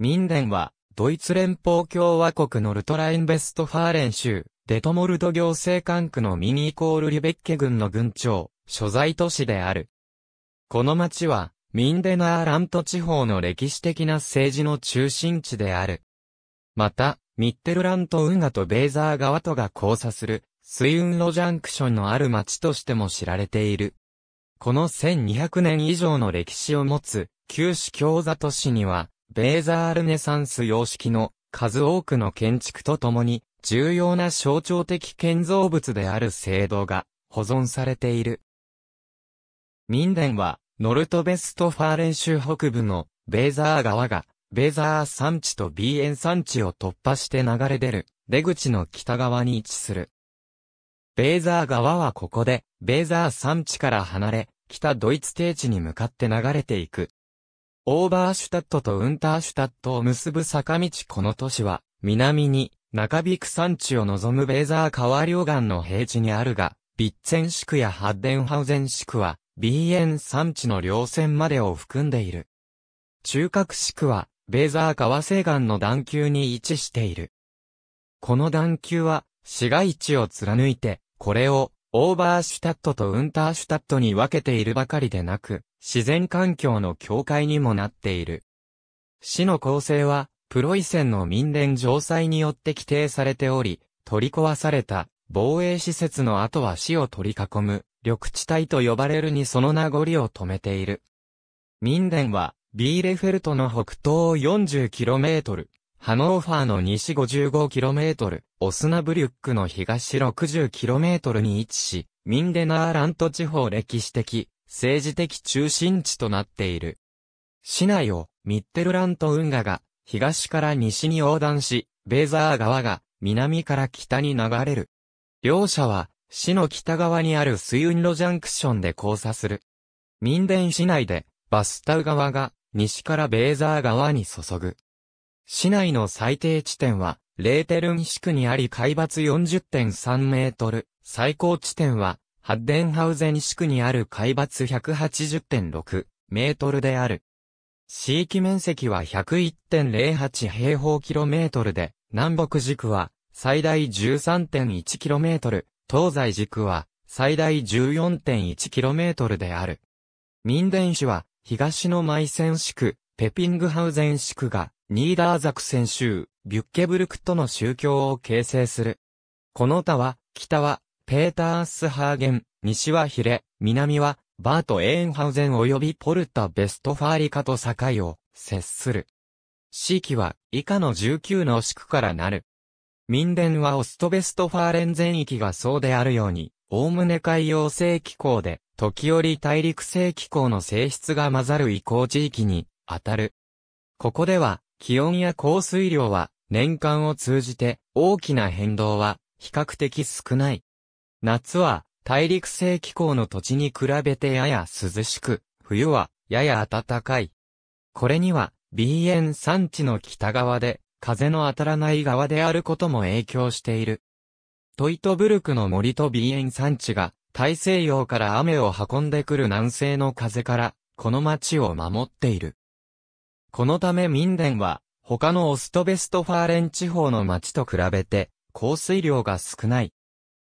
ミンデンは、ドイツ連邦共和国のルトラインベストファーレン州、デトモルド行政管区のミニイコールリュベッケ軍の軍長、所在都市である。この町は、ミンデナーラント地方の歴史的な政治の中心地である。また、ミッテルラント運河とベーザー川とが交差する、水運路ジャンクションのある町としても知られている。この1200年以上の歴史を持つ、旧市郷座都市には、ベーザールネサンス様式の数多くの建築とともに重要な象徴的建造物である聖堂が保存されている。民伝はノルトベストファーレン州北部のベーザー川がベーザー山地とビーエン山地を突破して流れ出る出口の北側に位置する。ベーザー川はここでベーザー山地から離れ北ドイツ低地に向かって流れていくオーバーシュタットとウンターシュタットを結ぶ坂道この都市は、南に、中引く山地を望むベーザー川両岸の平地にあるが、ビッツェン市区やハッデンハウゼン市区は、ビーエン山地の稜線までを含んでいる。中核市区は、ベーザー川西岸の段丘に位置している。この段丘は、市街地を貫いて、これを、オーバーシュタットとウンターシュタットに分けているばかりでなく、自然環境の境界にもなっている。市の構成は、プロイセンの民連城塞によって規定されており、取り壊された防衛施設の後は市を取り囲む緑地帯と呼ばれるにその名残を止めている。民連は、ビーレフェルトの北東 40km、ハノーファーの西 55km、オスナブリュックの東 60km に位置し、ミンデナーラント地方歴史的、政治的中心地となっている。市内をミッテルラント運河が東から西に横断し、ベーザー川が南から北に流れる。両者は市の北側にあるスユンロジャンクションで交差する。民電市内でバスタウ川が西からベーザー川に注ぐ。市内の最低地点はレーテルン地区にあり海抜40.3メートル、最高地点はハッデンハウゼン市区にある海抜180.6メートルである。地域面積は101.08平方キロメートルで、南北軸は最大1 3 1トル、東西軸は最大1 4 1トルである。民伝市は東のマイセン市区、ペピングハウゼン市区がニーダーザクセン州、ビュッケブルクとの宗教を形成する。この他は、北はペータースハーゲン、西はヒレ、南はバート・エーンハウゼン及びポルタ・ベストファーリカと境を接する。地域は以下の19の四区からなる。民伝はオストベストファーレン全域がそうであるように、おおむね海洋性気候で、時折大陸性気候の性質が混ざる移行地域に当たる。ここでは、気温や降水量は年間を通じて大きな変動は比較的少ない。夏は大陸性気候の土地に比べてやや涼しく、冬はやや暖かい。これには、鼻炎山地の北側で、風の当たらない側であることも影響している。トイトブルクの森と鼻炎山地が、大西洋から雨を運んでくる南西の風から、この町を守っている。このため民伝は、他のオストベストファーレン地方の町と比べて、降水量が少ない。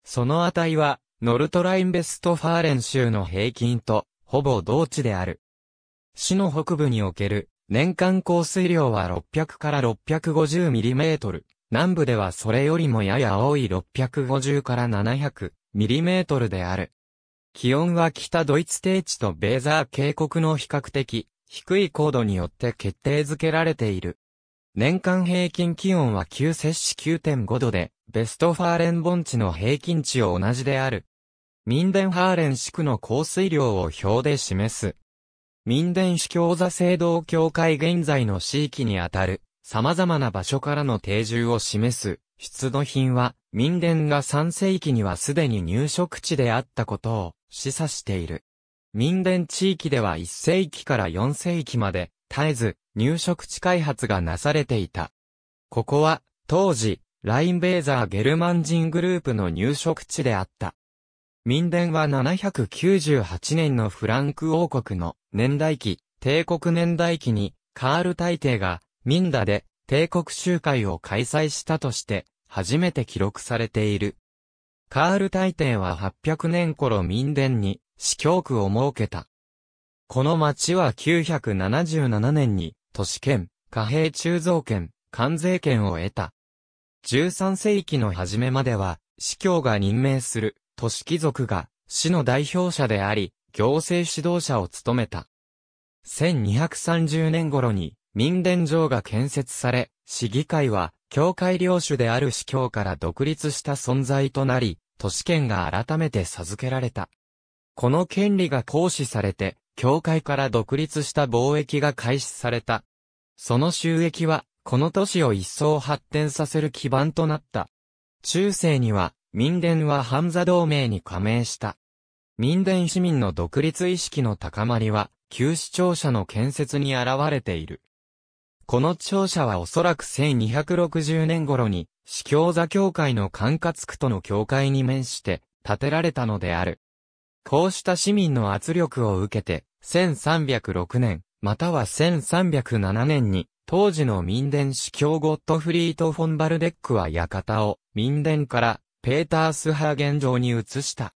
その値は、ノルトラインベストファーレン州の平均と、ほぼ同値である。市の北部における、年間降水量は600から 650mm。南部ではそれよりもやや多い650から 700mm である。気温は北ドイツ低地とベーザー渓谷の比較的低い高度によって決定づけられている。年間平均気温は旧摂氏9.5度で、ベストファーレン盆地の平均値を同じである。ミンデンハーレン市区の降水量を表で示す。ミンデン市教座制堂協会現在の地域にあたる、様々な場所からの定住を示す、出土品は、民伝が3世紀にはすでに入植地であったことを示唆している。民伝地域では1世紀から4世紀まで、絶えず入植地開発がなされていた。ここは、当時、ラインベーザーゲルマン人グループの入植地であった。民伝は798年のフランク王国の年代記、帝国年代記に、カール大帝が、民田で、帝国集会を開催したとして、初めて記録されている。カール大帝は800年頃民伝に、司教区を設けた。この町は977年に、都市圏、貨幣鋳造圏、関税圏を得た。13世紀の初めまでは、司教が任命する、都市貴族が、市の代表者であり、行政指導者を務めた。1230年頃に、民伝城が建設され、市議会は、教会領主である司教から独立した存在となり、都市圏が改めて授けられた。この権利が行使されて、教会から独立した貿易が開始された。その収益は、この都市を一層発展させる基盤となった。中世には、民伝はハンザ同盟に加盟した。民伝市民の独立意識の高まりは、旧市庁舎の建設に現れている。この庁舎はおそらく1260年頃に、司教座教会の管轄区との境界に面して、建てられたのである。こうした市民の圧力を受けて、1306年、または1307年に、当時の民伝司教ゴットフリート・フォンバルデックは館を民伝からペータースハーゲン城に移した。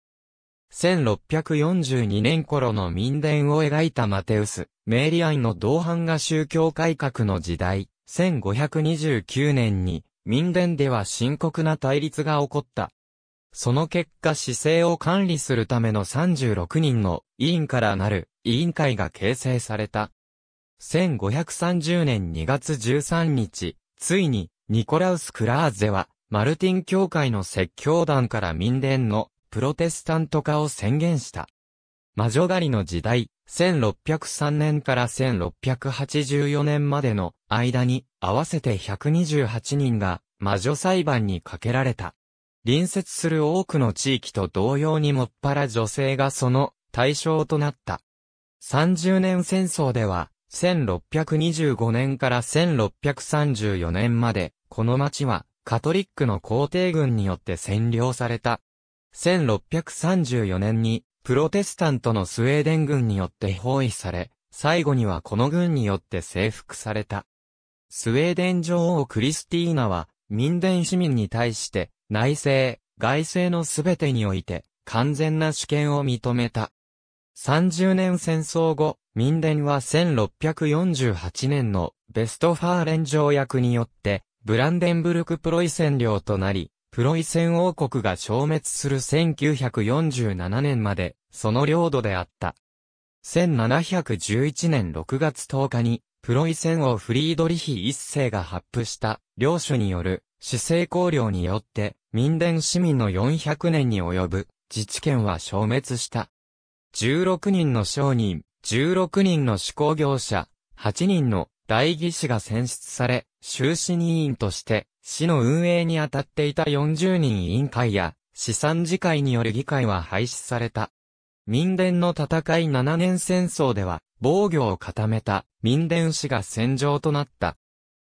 1642年頃の民伝を描いたマテウス、メーリアンの同伴が宗教改革の時代、1529年に民伝では深刻な対立が起こった。その結果姿勢を管理するための36人の委員からなる委員会が形成された。1530年2月13日、ついに、ニコラウス・クラーゼは、マルティン教会の説教団から民伝のプロテスタント化を宣言した。魔女狩りの時代、1603年から1684年までの間に合わせて128人が魔女裁判にかけられた。隣接する多くの地域と同様にもっぱら女性がその対象となった。30年戦争では、1625年から1634年まで、この町は、カトリックの皇帝軍によって占領された。1634年に、プロテスタントのスウェーデン軍によって包囲され、最後にはこの軍によって征服された。スウェーデン女王クリスティーナは、民伝市民に対して、内政、外政のすべてにおいて、完全な主権を認めた。30年戦争後、民連は1648年のベストファーレン条約によって、ブランデンブルクプロイセン領となり、プロイセン王国が消滅する1947年まで、その領土であった。1711年6月10日に、プロイセン王フリードリヒ一世が発布した、領主による、市政公領によって、民伝市民の400年に及ぶ、自治権は消滅した。16人の商人、16人の手工業者、8人の代議士が選出され、終身委員として、市の運営に当たっていた40人委員会や、資産次会による議会は廃止された。民伝の戦い7年戦争では、防御を固めた民伝市が戦場となった。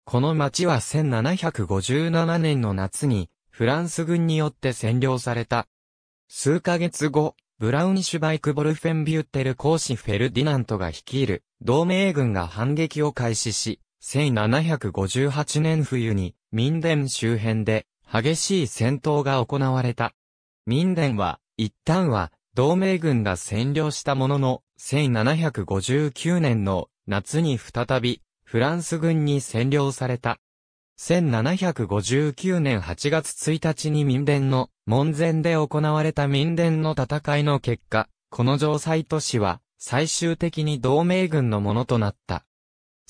この町は1757年の夏に、フランス軍によって占領された。数ヶ月後、ブラウニッシュバイクボルフェンビュッテル公使フェルディナントが率いる同盟軍が反撃を開始し、1758年冬に民伝周辺で激しい戦闘が行われた。民伝は一旦は同盟軍が占領したものの、1759年の夏に再びフランス軍に占領された。1759年8月1日に民伝の門前で行われた民伝の戦いの結果、この城塞都市は、最終的に同盟軍のものとなった。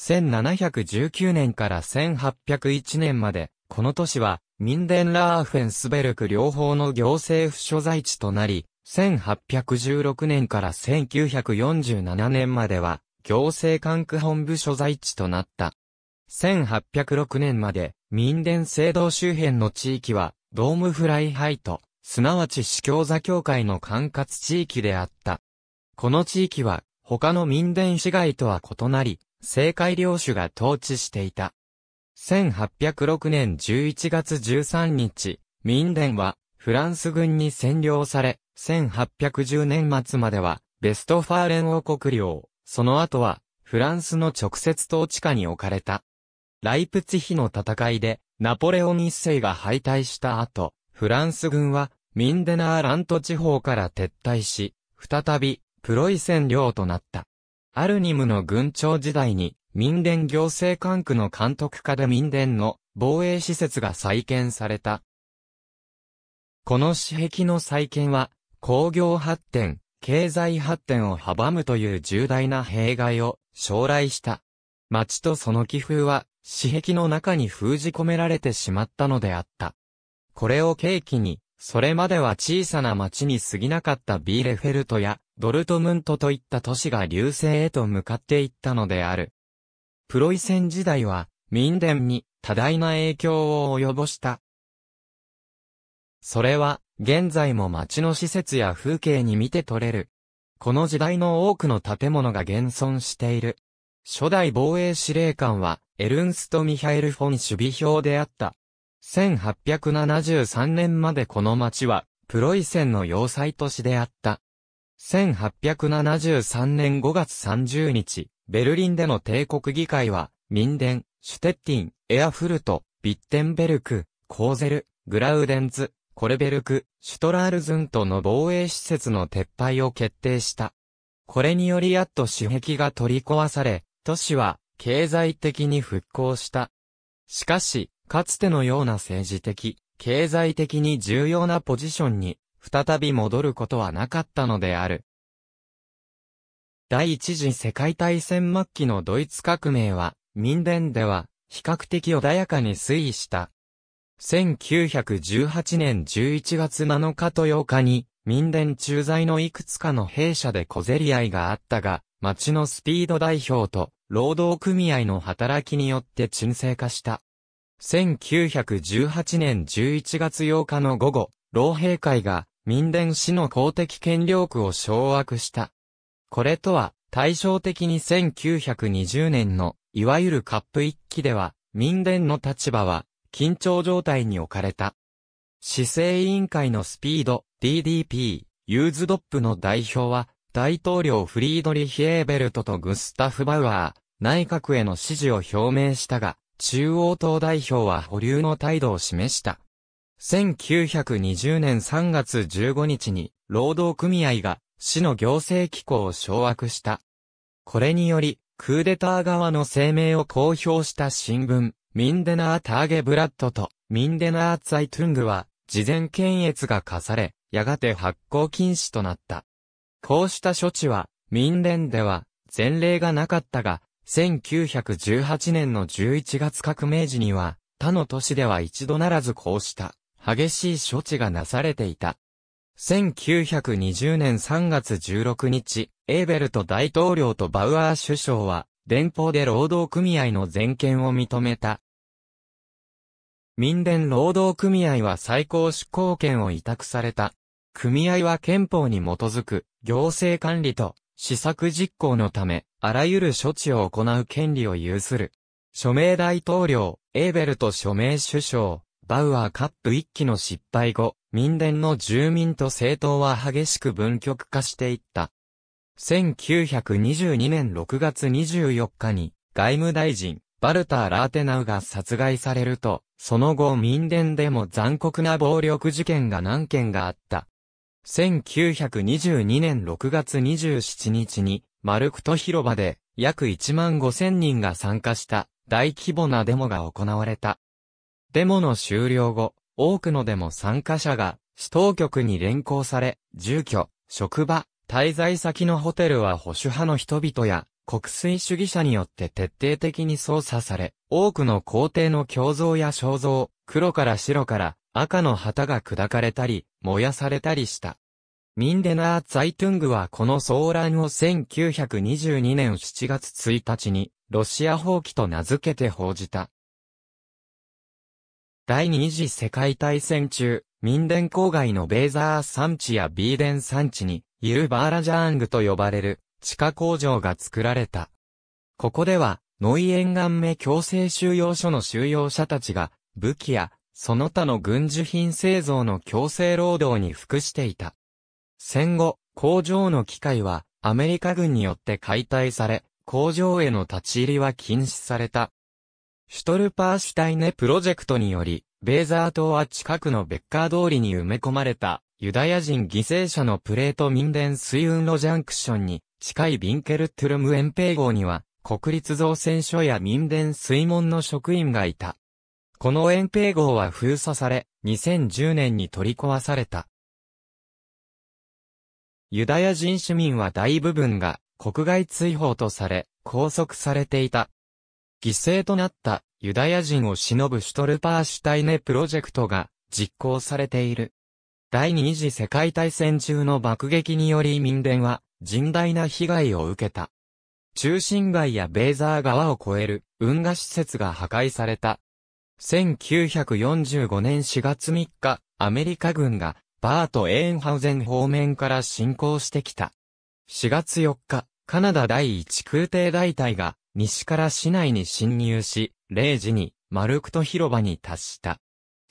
1719年から1801年まで、この都市は、民伝ラーフェンスベルク両方の行政府所在地となり、1816年から1947年までは、行政管区本部所在地となった。1806年まで、民伝制度周辺の地域は、ドームフライハイト、すなわち司教座協会の管轄地域であった。この地域は、他の民伝市街とは異なり、政界領主が統治していた。1806年11月13日、民伝は、フランス軍に占領され、1810年末までは、ベストファーレン王国領、その後は、フランスの直接統治下に置かれた。ライプツヒの戦いで、ナポレオン一世が敗退した後、フランス軍はミンデナーラント地方から撤退し、再びプロイセン領となった。アルニムの軍長時代に、民伝行政管区の監督下で民伝の防衛施設が再建された。この私壁の再建は、工業発展、経済発展を阻むという重大な弊害を将来した。町とその寄付は、死壁の中に封じ込められてしまったのであった。これを契機に、それまでは小さな町に過ぎなかったビーレフェルトやドルトムントといった都市が流星へと向かっていったのである。プロイセン時代は民伝に多大な影響を及ぼした。それは現在も町の施設や風景に見て取れる。この時代の多くの建物が現存している。初代防衛司令官はエルンスト・ミハエル・フォン・シュビヒョであった。1873年までこの町は、プロイセンの要塞都市であった。1873年5月30日、ベルリンでの帝国議会は、ミンデン、シュテッティン、エアフルト、ビッテンベルク、コーゼル、グラウデンズ、コルベルク、シュトラールズントの防衛施設の撤廃を決定した。これによりやっと主壁が取り壊され、都市は経済的に復興した。しかし、かつてのような政治的、経済的に重要なポジションに、再び戻ることはなかったのである。第一次世界大戦末期のドイツ革命は、民伝では、比較的穏やかに推移した。1918年11月7日と8日に、民伝駐在のいくつかの弊社で小競り合いがあったが、町のスピード代表と、労働組合の働きによって沈静化した。1918年11月8日の午後、老兵会が民伝市の公的権力を掌握した。これとは、対照的に1920年の、いわゆるカップ一期では、民伝の立場は、緊張状態に置かれた。市政委員会のスピード、DDP、ユーズドップの代表は、大統領フリードリヒ・エーベルトとグスタフ・バウアー、内閣への支持を表明したが、中央党代表は保留の態度を示した。1920年3月15日に、労働組合が、市の行政機構を掌握した。これにより、クーデター側の声明を公表した新聞、ミンデナー・ターゲ・ブラッドと、ミンデナー・ツァイ・トゥングは、事前検閲が課され、やがて発行禁止となった。こうした処置は、民連では、前例がなかったが、1918年の11月革命時には、他の都市では一度ならずこうした、激しい処置がなされていた。1920年3月16日、エーベルト大統領とバウアー首相は、連邦で労働組合の全権を認めた。民連労働組合は最高執行権を委託された組合は憲法に基づく行政管理と施策実行のため、あらゆる処置を行う権利を有する。署名大統領、エーベルと署名首相、バウアーカップ一期の失敗後、民伝の住民と政党は激しく分極化していった。1922年6月24日に、外務大臣、バルター・ラーテナウが殺害されると、その後民伝でも残酷な暴力事件が何件があった。1922年6月27日に、マルクト広場で約1万5千人が参加した大規模なデモが行われた。デモの終了後、多くのデモ参加者が、市当局に連行され、住居、職場、滞在先のホテルは保守派の人々や国粋主義者によって徹底的に操作され、多くの皇帝の胸像や肖像、黒から白から赤の旗が砕かれたり、燃やされたりした。ミンデナー・ザイトゥングはこの騒乱を1922年7月1日に、ロシア放棄と名付けて報じた。第二次世界大戦中、ミンデン郊外のベーザー山地やビーデン山地に、イルバーラジャーングと呼ばれる地下工場が作られた。ここでは、ノイエンガン目強制収容所の収容者たちが、武器やその他の軍需品製造の強制労働に服していた。戦後、工場の機械はアメリカ軍によって解体され、工場への立ち入りは禁止された。シュトルパーシュタイネプロジェクトにより、ベーザー島は近くのベッカー通りに埋め込まれた、ユダヤ人犠牲者のプレート民伝水運路ジャンクションに、近いビンケルトゥルムエンペイ号には、国立造船所や民伝水門の職員がいた。この遠平号は封鎖され、2010年に取り壊された。ユダヤ人市民は大部分が国外追放とされ、拘束されていた。犠牲となったユダヤ人を忍ぶシュトルパーシュタイネプロジェクトが実行されている。第二次世界大戦中の爆撃により民電は甚大な被害を受けた。中心街やベーザー川を越える運河施設が破壊された。1945年4月3日、アメリカ軍がバート・エーンハウゼン方面から侵攻してきた。4月4日、カナダ第1空挺大隊が西から市内に侵入し、0時にマルクト広場に達した。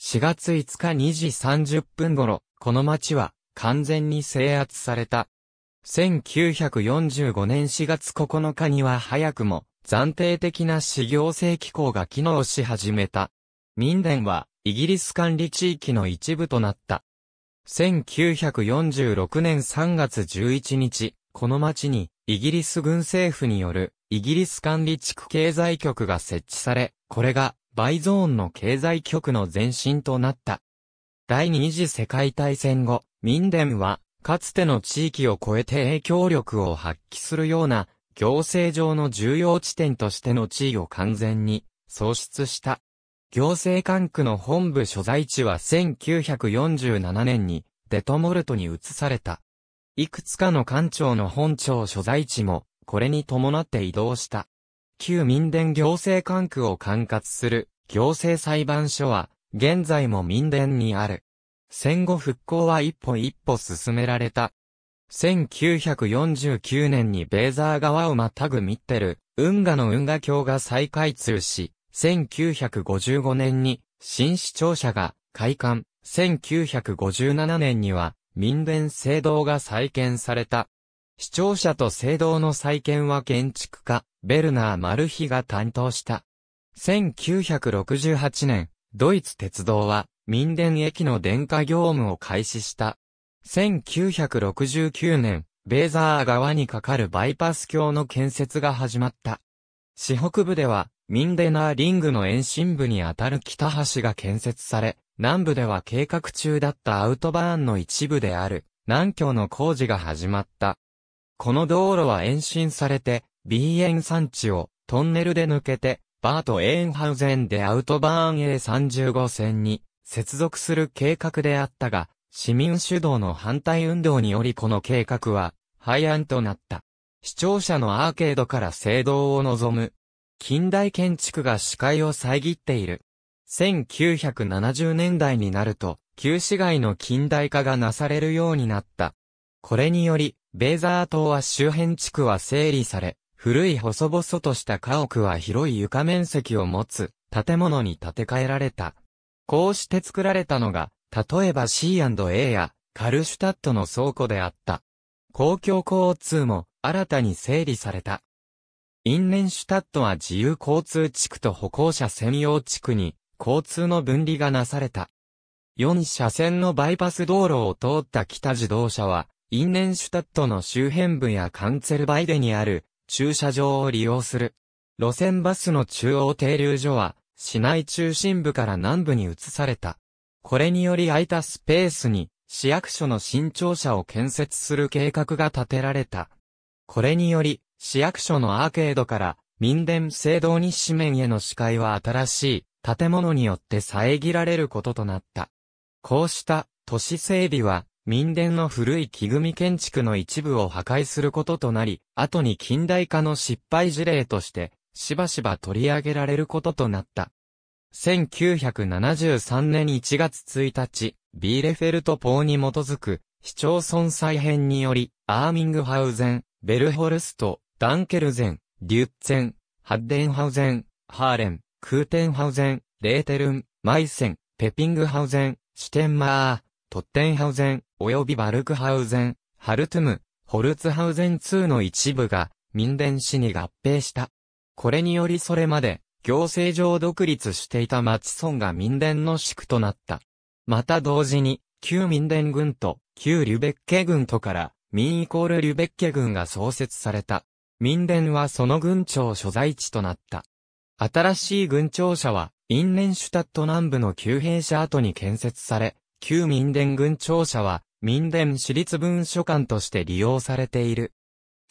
4月5日2時30分頃、この町は完全に制圧された。1945年4月9日には早くも暫定的な市行政機構が機能し始めた。民伝は、イギリス管理地域の一部となった。1946年3月11日、この町に、イギリス軍政府による、イギリス管理地区経済局が設置され、これが、バイゾーンの経済局の前身となった。第二次世界大戦後、民伝は、かつての地域を超えて影響力を発揮するような行政上の重要地点としての地位を完全に喪失した。行政管区の本部所在地は1947年にデトモルトに移された。いくつかの官庁の本庁所在地もこれに伴って移動した。旧民伝行政管区を管轄する行政裁判所は現在も民伝にある。戦後復興は一歩一歩進められた1949年にベーザー川をまたぐミッテル、運河の運河橋が再開通し、1955年に新市庁舎が開館、1957年には民電聖堂が再建された。市庁舎と聖堂の再建は建築家、ベルナー・マルヒが担当した。1968年、ドイツ鉄道は民電駅の電化業務を開始した。1969年、ベーザー川に架かるバイパス橋の建設が始まった。市北部では、ミンデナーリングの延伸部にあたる北橋が建設され、南部では計画中だったアウトバーンの一部である、南京の工事が始まった。この道路は延伸されて、B ー山地をトンネルで抜けて、バート・エーンハウゼンでアウトバーン A35 線に接続する計画であったが、市民主導の反対運動によりこの計画は廃案となった。視聴者のアーケードから聖堂を望む。近代建築が視界を遮っている。1970年代になると、旧市街の近代化がなされるようになった。これにより、ベーザー島は周辺地区は整理され、古い細々とした家屋は広い床面積を持つ建物に建て替えられた。こうして作られたのが例えば C&A やカルシュタットの倉庫であった。公共交通も新たに整理された。インンシュタットは自由交通地区と歩行者専用地区に交通の分離がなされた。4車線のバイパス道路を通った北自動車は、インンシュタットの周辺部やカンツェルバイデにある駐車場を利用する。路線バスの中央停留所は、市内中心部から南部に移された。これにより空いたスペースに市役所の新庁舎を建設する計画が立てられた。これにより市役所のアーケードから民電制道日誌面への視界は新しい建物によって遮られることとなった。こうした都市整備は民電の古い木組建築の一部を破壊することとなり、後に近代化の失敗事例として、しばしば取り上げられることとなった。1973年1月1日、ビーレフェルト法に基づく、市町村再編により、アーミングハウゼン、ベルホルスト、ダンケルゼン、デュッツェン、ハッデンハウゼン、ハーレン、クーテンハウゼン、レーテルン、マイセン、ペピングハウゼン、シュテンマー、トッテンハウゼン、及びバルクハウゼン、ハルトゥム、ホルツハウゼン2の一部が、民伝市に合併した。これによりそれまで、行政上独立していた町村が民伝の宿となった。また同時に、旧民伝軍と旧リュベッケ軍とから民イコールリュベッケ軍が創設された。民伝はその軍庁所在地となった。新しい軍庁舎は、インレンシュタット南部の旧兵舎跡に建設され、旧民伝軍庁舎は、民伝私立文書館として利用されている。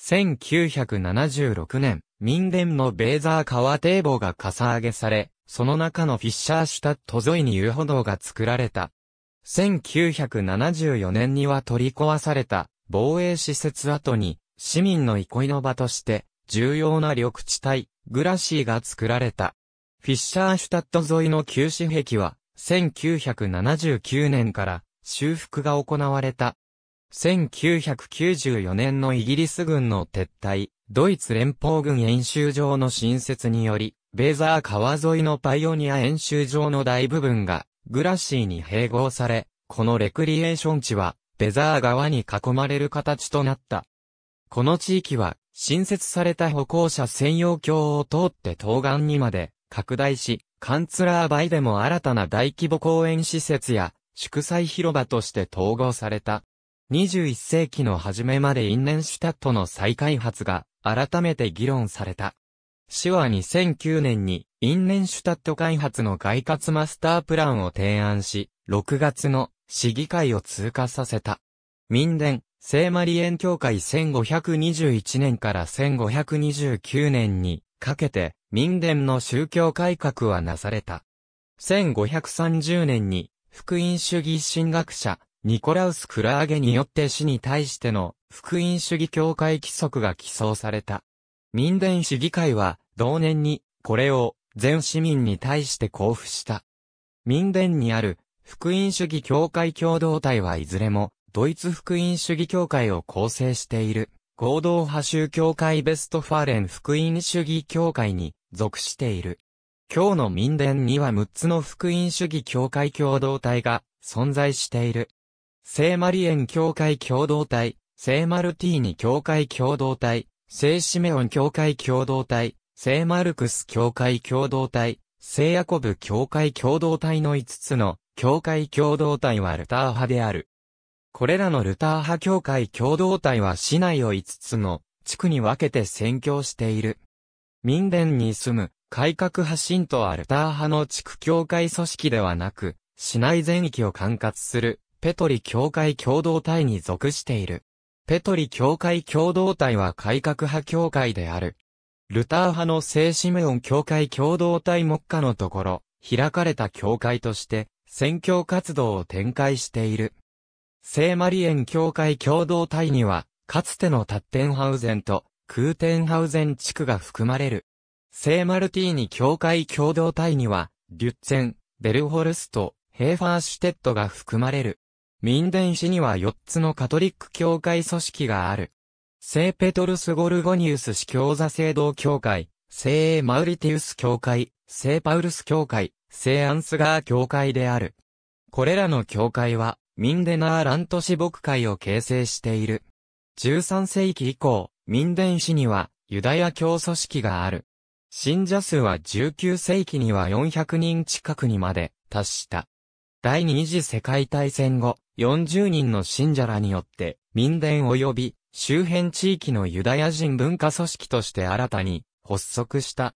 1976年、民伝のベーザー川堤防がかさ上げされ、その中のフィッシャーシュタット沿いに遊歩道が作られた。1974年には取り壊された防衛施設跡に市民の憩いの場として重要な緑地帯グラシーが作られた。フィッシャーシュタット沿いの旧市壁は1979年から修復が行われた。1994年のイギリス軍の撤退、ドイツ連邦軍演習場の新設により、ベーザー川沿いのパイオニア演習場の大部分がグラシーに併合され、このレクリエーション地はベザー川に囲まれる形となった。この地域は新設された歩行者専用橋を通って東岸にまで拡大し、カンツラーバイでも新たな大規模公園施設や祝祭広場として統合された。21世紀の初めまでインネンシュタットの再開発が改めて議論された。市は2009年に、因縁シュタット開発の外括マスタープランを提案し、6月の市議会を通過させた。民伝、聖マリエン教会1521年から1529年にかけて、民伝の宗教改革はなされた。1530年に、福音主義神学者、ニコラウス・クラーゲによって死に対しての福音主義教会規則が起草された。民伝主義会は、同年に、これを、全市民に対して交付した。民伝にある、福音主義教会共同体はいずれも、ドイツ福音主義教会を構成している、合同派宗教会ベストファーレン福音主義教会に属している。今日の民伝には6つの福音主義教会共同体が存在している。聖マリエン教会共同体、聖マルティーニ教会共同体、聖シメオン教会共同体、聖マルクス教会共同体、聖ヤコブ教会共同体の5つの教会共同体はルター派である。これらのルター派教会共同体は市内を5つの地区に分けて宣教している。民伝に住む改革派信徒はルター派の地区教会組織ではなく、市内全域を管轄するペトリ教会共同体に属している。ペトリ教会共同体は改革派教会である。ルター派の聖シメオン教会共同体目下のところ、開かれた教会として、宣教活動を展開している。聖マリエン教会共同体には、かつてのタッテンハウゼンと、クーテンハウゼン地区が含まれる。聖マルティーニ教会共同体には、リュッツェン、ベルホルスト、ヘーファーシュテットが含まれる。民伝市には4つのカトリック教会組織がある。聖ペトルス・ゴルゴニウス司教座聖堂教会、聖マウリティウス教会、聖パウルス教会、聖アンスガー教会である。これらの教会は、ミンデナーラント市牧会を形成している。13世紀以降、民伝市には、ユダヤ教組織がある。信者数は19世紀には400人近くにまで達した。第二次世界大戦後、40人の信者らによって、民伝及び周辺地域のユダヤ人文化組織として新たに発足した。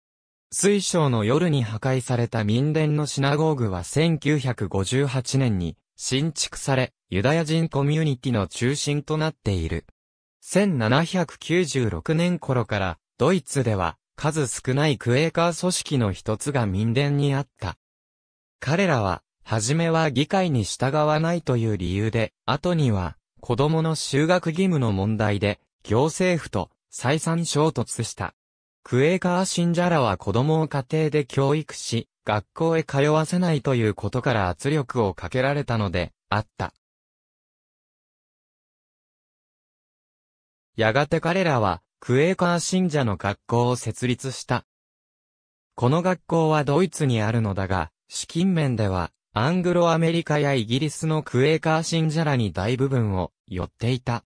水晶の夜に破壊された民伝のシナゴーグは1958年に新築され、ユダヤ人コミュニティの中心となっている。1796年頃からドイツでは数少ないクエーカー組織の一つが民伝にあった。彼らははじめは議会に従わないという理由で、後には、子供の就学義務の問題で、行政府と再三衝突した。クエーカー信者らは子供を家庭で教育し、学校へ通わせないということから圧力をかけられたので、あった。やがて彼らは、クエーカー信者の学校を設立した。この学校はドイツにあるのだが、資金面では、アングロアメリカやイギリスのクエーカー信者らに大部分を寄っていた。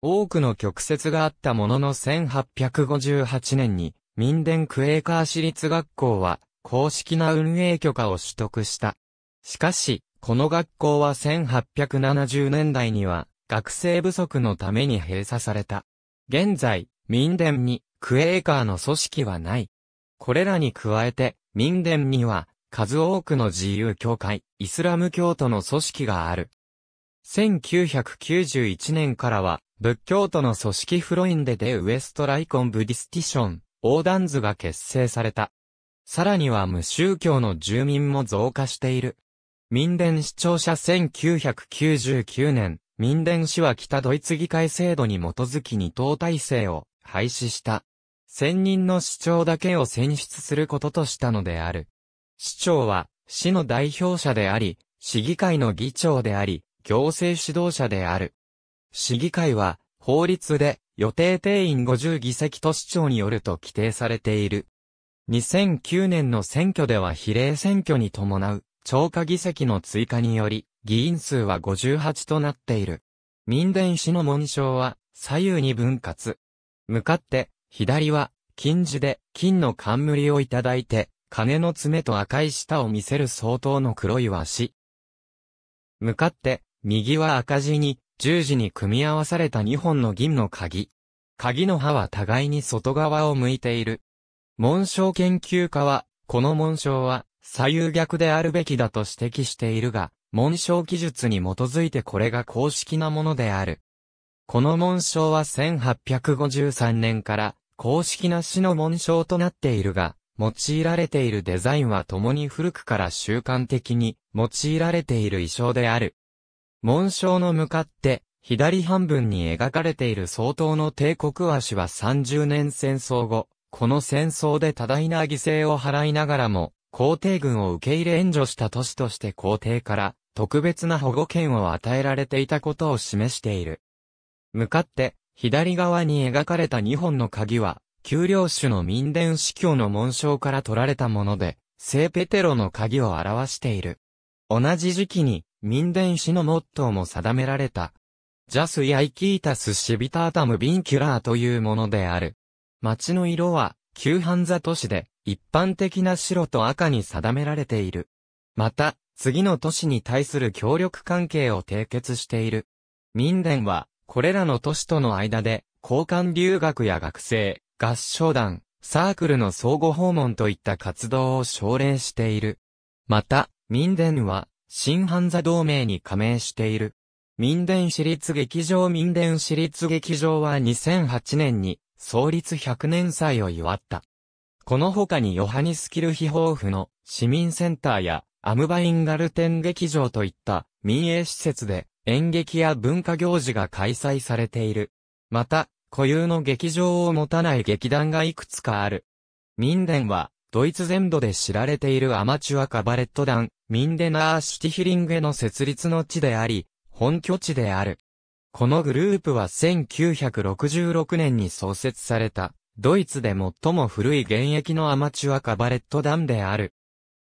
多くの曲折があったものの1858年に、民伝クエーカー私立学校は、公式な運営許可を取得した。しかし、この学校は1870年代には、学生不足のために閉鎖された。現在、民伝にクエーカーの組織はない。これらに加えて、民伝には数多くの自由教会、イスラム教徒の組織がある。1991年からは、仏教徒の組織フロインデでウエストライコンブディスティション、横断図が結成された。さらには無宗教の住民も増加している。民伝市聴者1999年、民伝市は北ドイツ議会制度に基づき二党体制を廃止した。専任の市長だけを選出することとしたのである。市長は、市の代表者であり、市議会の議長であり、行政指導者である。市議会は、法律で、予定定員50議席と市長によると規定されている。2009年の選挙では比例選挙に伴う、超過議席の追加により、議員数は58となっている。民伝市の紋章は、左右に分割。向かって、左は、金字で、金の冠をいただいて、金の爪と赤い舌を見せる相当の黒い和紙。向かって、右は赤字に、十字に組み合わされた二本の銀の鍵。鍵の刃は互いに外側を向いている。紋章研究家は、この紋章は、左右逆であるべきだと指摘しているが、紋章記述に基づいてこれが公式なものである。この紋章は1853年から公式な死の紋章となっているが、用いられているデザインは共に古くから習慣的に用いられている衣装である。紋章の向かって、左半分に描かれている相当の帝国足は30年戦争後、この戦争で多大な犠牲を払いながらも、皇帝軍を受け入れ援助した都市として皇帝から特別な保護権を与えられていたことを示している。向かって、左側に描かれた2本の鍵は、丘陵種の民伝司教の紋章から取られたもので、聖ペテロの鍵を表している。同じ時期に、民伝史のモットーも定められた。ジャス・ヤイキータス・シビタータム・ビンキュラーというものである。街の色は、旧ハンザ都市で、一般的な白と赤に定められている。また、次の都市に対する協力関係を締結している。民伝は、これらの都市との間で、交換留学や学生、合唱団、サークルの相互訪問といった活動を奨励している。また、民伝は、新犯罪同盟に加盟している。民伝私立劇場民伝私立劇場は2008年に創立100年祭を祝った。この他にヨハニスキルヒホーフの市民センターやアムバインガルテン劇場といった民営施設で演劇や文化行事が開催されている。また、固有の劇場を持たない劇団がいくつかある。民伝は、ドイツ全土で知られているアマチュアカバレット団、ミンデナー・シティヒリングへの設立の地であり、本拠地である。このグループは1966年に創設された、ドイツで最も古い現役のアマチュアカバレット団である。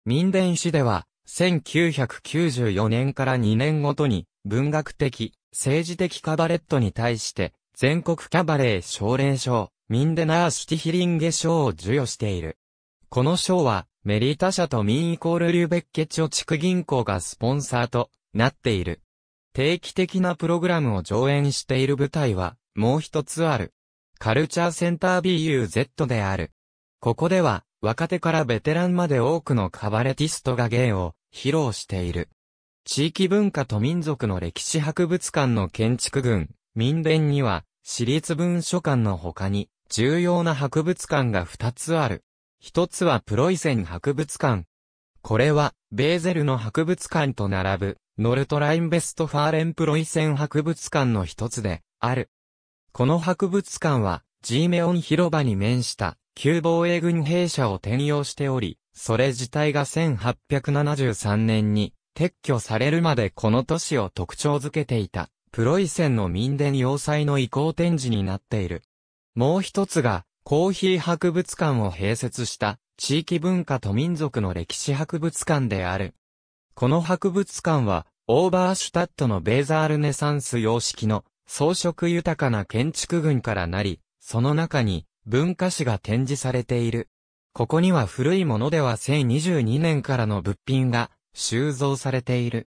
民伝市では、1994年から2年ごとに、文学的、政治的カバレットに対して、全国キャバレー奨励賞、ミンデナーシュティヒリンゲ賞を授与している。この賞は、メリータ社とミンイコールリューベッケ貯蓄銀行がスポンサーとなっている。定期的なプログラムを上演している舞台は、もう一つある。カルチャーセンター BUZ である。ここでは、若手からベテランまで多くのカバレティストが芸を披露している。地域文化と民族の歴史博物館の建築群、民伝には、私立文書館の他に、重要な博物館が2つある。1つはプロイセン博物館。これは、ベーゼルの博物館と並ぶ、ノルトラインベストファーレンプロイセン博物館の一つで、ある。この博物館は、ジーメオン広場に面した、旧防衛軍兵舎を転用しており、それ自体が1873年に、撤去されるまでこの都市を特徴づけていた。プロイセンの民伝要塞の移行展示になっている。もう一つが、コーヒー博物館を併設した地域文化と民族の歴史博物館である。この博物館は、オーバーシュタットのベーザールネサンス様式の装飾豊かな建築群からなり、その中に文化史が展示されている。ここには古いものでは1022年からの物品が収蔵されている。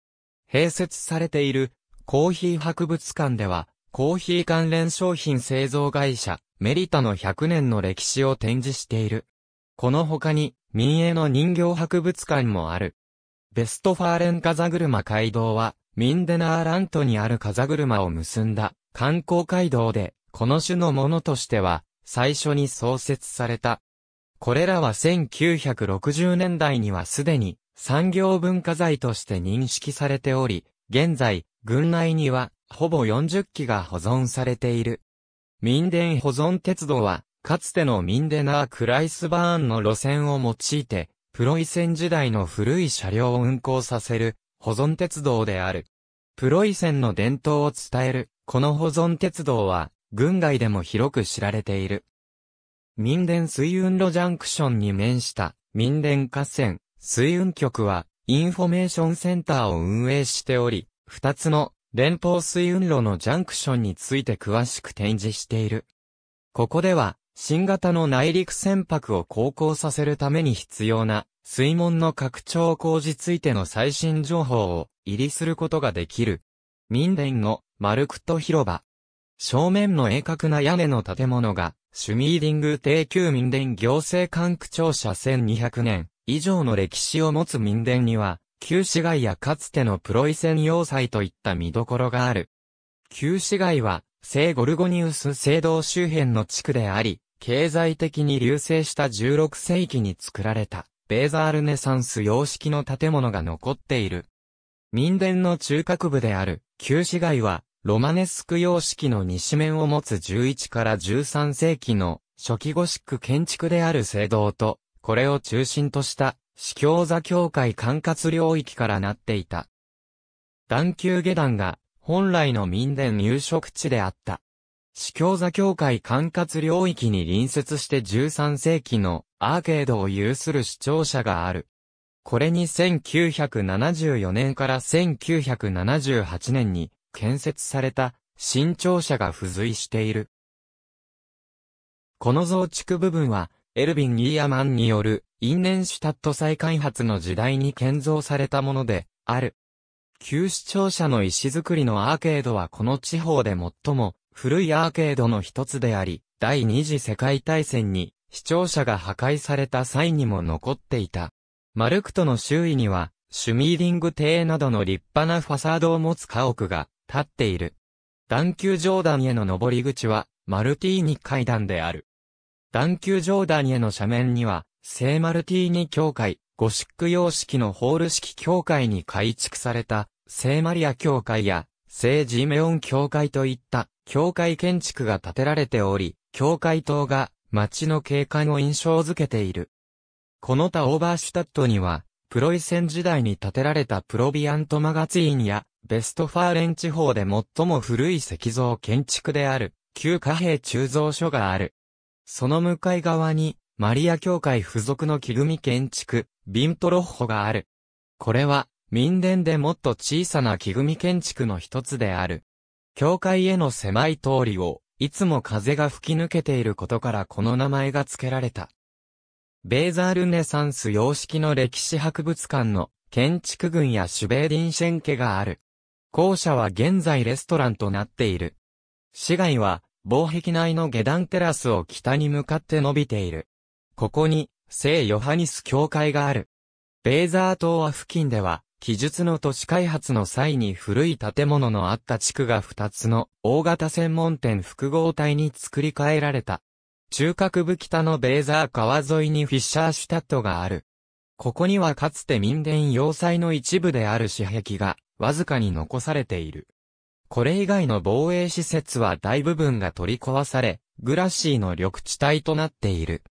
併設されているコーヒー博物館では、コーヒー関連商品製造会社、メリタの100年の歴史を展示している。この他に、民営の人形博物館もある。ベストファーレン風車街道は、ミンデナーラントにある風車を結んだ観光街道で、この種のものとしては、最初に創設された。これらは1960年代にはすでに産業文化財として認識されており、現在、軍内には、ほぼ40機が保存されている。民電保存鉄道は、かつてのミンデナー・クライスバーンの路線を用いて、プロイセン時代の古い車両を運行させる保存鉄道である。プロイセンの伝統を伝える、この保存鉄道は、軍外でも広く知られている。民電水運路ジャンクションに面した、民電河川、水運局は、インフォメーションセンターを運営しており、2つの連邦水運路のジャンクションについて詳しく展示している。ここでは、新型の内陸船舶を航行させるために必要な水門の拡張工事ついての最新情報を入りすることができる。民伝の丸クト広場。正面の鋭角な屋根の建物が、シュミーディング低級民伝行政管区庁舎1200年、以上の歴史を持つ民伝には、旧市街やかつてのプロイセン要塞といった見どころがある。旧市街は、聖ゴルゴニウス聖堂周辺の地区であり、経済的に隆盛した16世紀に作られた、ベーザールネサンス様式の建物が残っている。民殿の中核部である、旧市街は、ロマネスク様式の西面を持つ11から13世紀の初期ゴシック建築である聖堂と、これを中心とした、司教座教会管轄領域からなっていた。段丘下段が、本来の民伝入植地であった。司教座教会管轄領域に隣接して13世紀のアーケードを有する市庁舎がある。これに1974年から1978年に建設された新庁舎が付随している。この増築部分はエルヴィン・イーアマンによる、インネンシュタット再開発の時代に建造されたもので、ある。旧市庁舎の石造りのアーケードはこの地方で最も古いアーケードの一つであり、第二次世界大戦に市庁舎が破壊された際にも残っていた。マルクトの周囲には、シュミーディング邸などの立派なファサードを持つ家屋が建っている。段球上段への登り口は、マルティーニ階段である。段丘ジョーダンへの斜面には、聖マルティーニ教会、ゴシック様式のホール式教会に改築された、聖マリア教会や、聖ジメオン教会といった、教会建築が建てられており、教会塔が、街の景観を印象づけている。この他オーバーシュタットには、プロイセン時代に建てられたプロビアントマガツインや、ベストファーレン地方で最も古い石像建築である、旧貨幣鋳造所がある。その向かい側に、マリア教会付属の木組建築、ビントロッホがある。これは、民伝でもっと小さな木組建築の一つである。教会への狭い通りを、いつも風が吹き抜けていることからこの名前が付けられた。ベーザールネサンス様式の歴史博物館の建築群やシュベーディンシェン家がある。校舎は現在レストランとなっている。市街は防壁内の下段テラスを北に向かって伸びている。ここに、聖ヨハニス教会がある。ベーザー島は付近では、記述の都市開発の際に古い建物のあった地区が2つの大型専門店複合体に作り変えられた。中核部北のベーザー川沿いにフィッシャーシュタットがある。ここにはかつて民伝要塞の一部である紙壁がわずかに残されている。これ以外の防衛施設は大部分が取り壊され、グラシーの緑地帯となっている。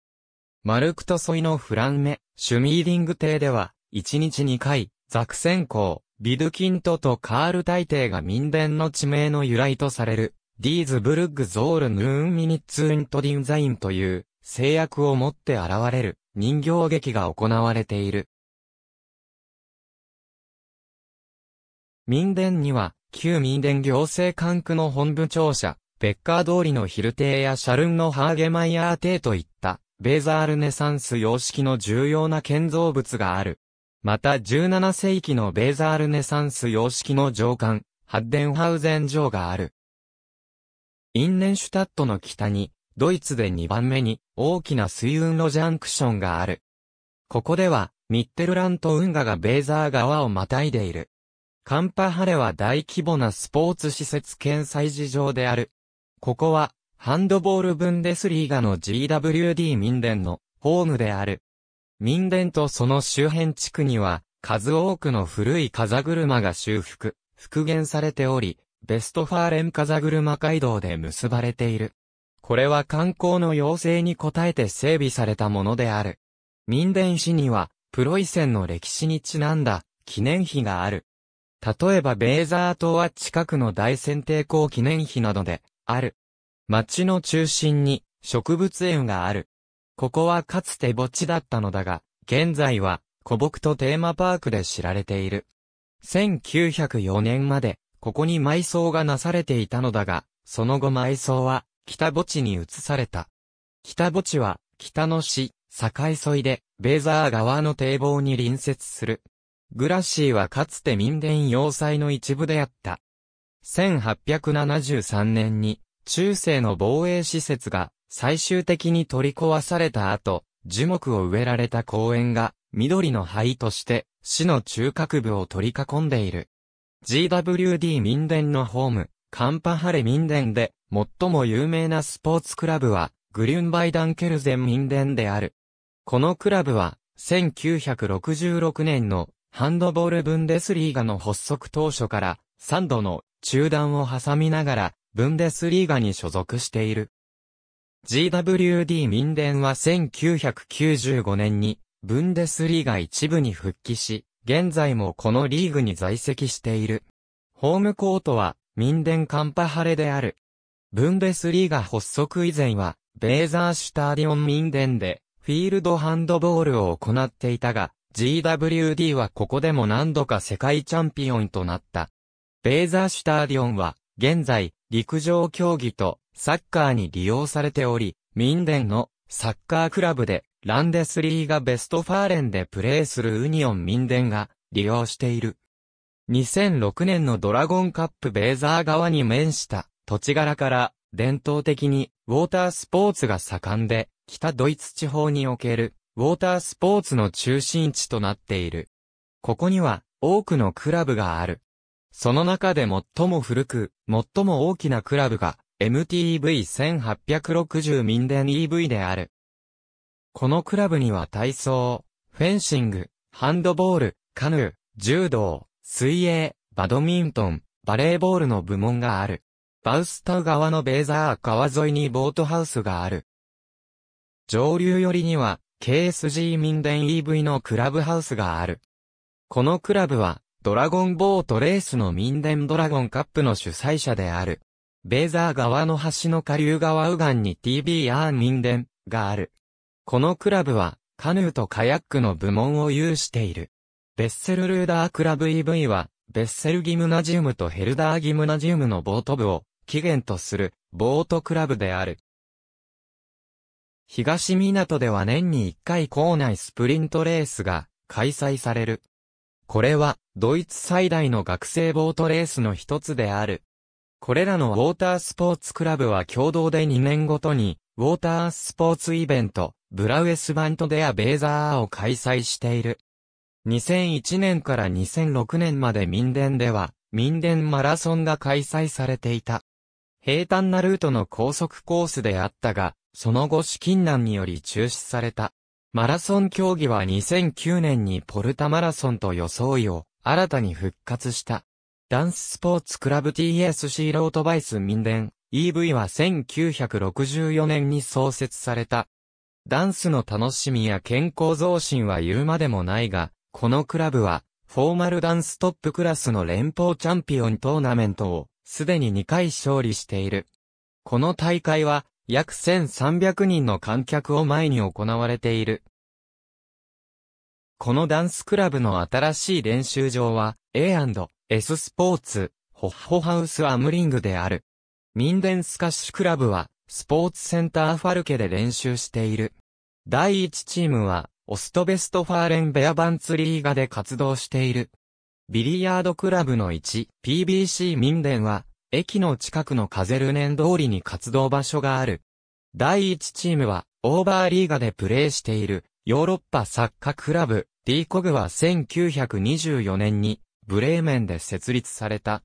マルクト沿いのフランメ、シュミーディング邸では、1日2回、ザクセン港、ビドキントとカール大帝が民伝の地名の由来とされる、ディーズブルッグゾールヌーンミニッツーントディンザインという制約を持って現れる人形劇が行われている。民伝には旧民伝行政管区の本部庁舎、ベッカー通りのヒルテーやシャルンのハーゲマイヤー邸といった、ベーザールネサンス様式の重要な建造物がある。また17世紀のベーザールネサンス様式の上官、ハッデンハウゼン城がある。インネンシュタットの北に、ドイツで2番目に大きな水運路ジャンクションがある。ここでは、ミッテルラント運河がベーザー川をまたいでいる。カンパハレは大規模なスポーツ施設兼催事場である。ここは、ハンドボールブンデスリーガの GWD 民伝のホームである。民伝とその周辺地区には、数多くの古い風車が修復、復元されており、ベストファーレン風車街道で結ばれている。これは観光の要請に応えて整備されたものである。民伝市には、プロイセンの歴史にちなんだ記念碑がある。例えばベーザー島は近くの大選定校記念碑などで、ある。町の中心に植物園がある。ここはかつて墓地だったのだが、現在は古木とテーマパークで知られている。1904年まで、ここに埋葬がなされていたのだが、その後埋葬は、北墓地に移された。北墓地は、北の市、境沿いで、ベーザー川の堤防に隣接する。グラッシーはかつて民伝要塞の一部であった。1873年に、中世の防衛施設が最終的に取り壊された後、樹木を植えられた公園が緑の灰として市の中核部を取り囲んでいる。GWD 民伝のホーム、カンパハレ民伝で最も有名なスポーツクラブはグリュンバイダンケルゼン民伝である。このクラブは1966年のハンドボールブンデスリーガの発足当初から3度の中断を挟みながらブンデスリーガに所属している。GWD 民伝は1995年にブンデスリーガ一部に復帰し、現在もこのリーグに在籍している。ホームコートは民伝カンパハレである。ブンデスリーガ発足以前はベーザーシュターディオン民伝でフィールドハンドボールを行っていたが、GWD はここでも何度か世界チャンピオンとなった。ベーザーシュターディオンは、現在、陸上競技とサッカーに利用されており、民ンのサッカークラブで、ランデスリーがベストファーレンでプレーするウニオン民ンが利用している。2006年のドラゴンカップベーザー側に面した土地柄から伝統的にウォータースポーツが盛んで、北ドイツ地方におけるウォータースポーツの中心地となっている。ここには多くのクラブがある。その中で最も古く、最も大きなクラブが MTV1860 ミンデン EV である。このクラブには体操、フェンシング、ハンドボール、カヌー、柔道、水泳、バドミントン、バレーボールの部門がある。バウスタウ川のベーザー川沿いにボートハウスがある。上流寄りには KSG 民伝 EV のクラブハウスがある。このクラブは、ドラゴンボートレースの民伝ドラゴンカップの主催者である。ベーザー川の橋の下流側右岸に TBR 民伝がある。このクラブは、カヌーとカヤックの部門を有している。ベッセルルーダークラブ EV は、ベッセルギムナジウムとヘルダーギムナジウムのボート部を起源とするボートクラブである。東港では年に1回校内スプリントレースが開催される。これはドイツ最大の学生ボートレースの一つである。これらのウォータースポーツクラブは共同で2年ごとにウォータースポーツイベントブラウエスバントデアベーザーを開催している。2001年から2006年まで民伝では民伝マラソンが開催されていた。平坦なルートの高速コースであったが、その後資金難により中止された。マラソン競技は2009年にポルタマラソンと装いを新たに復活した。ダンススポーツクラブ TSC ロートバイス民伝 EV は1964年に創設された。ダンスの楽しみや健康増進は言うまでもないが、このクラブはフォーマルダンストップクラスの連邦チャンピオントーナメントをすでに2回勝利している。この大会は約1300人の観客を前に行われている。このダンスクラブの新しい練習場は A&S スポーツ、ホッホハウスアムリングである。ミンデンスカッシュクラブはスポーツセンターファルケで練習している。第1チームはオストベストファーレンベアバンツリーガで活動している。ビリヤードクラブの1、PBC ミンデンは駅の近くのカゼルネン通りに活動場所がある。第1チームは、オーバーリーガでプレーしている、ヨーロッパサッカークラブ、ディーコグは1924年に、ブレーメンで設立された。